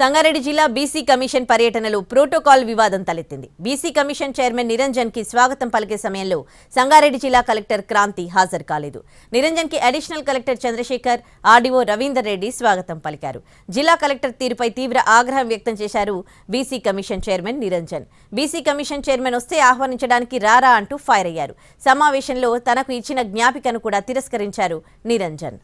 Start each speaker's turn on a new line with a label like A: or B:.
A: సంగారెడ్డి జిల్లా BC commission పర్యటనలో protocol వివాదం తలెత్తింది బీసీ కమిషన్ చైర్మన్ నిరంజన్ కి స్వాగతం పలికే సమయంలో సంగారెడ్డి జిల్లా కలెక్టర్ క్రాంతి హాజరు కాలేదు నిరంజన్ కి additional collector Chandrashekar RDO Ravinder Reddy స్వాగతం పలికారు జిల్లా కలెక్టర్ తీరుపై తీవ్ర ఆగ్రహం వ్యక్తం చేశారు BC commission chairman Niranjan BC commission chairman వస్తే ఆహ్వానించడానికి రారా అంటూ ఫైర్ అయ్యారు సమావేశంలో తనకు ఇచ్చిన జ్ఞాపికను కూడా తిరస్కరించారు నిరంజన్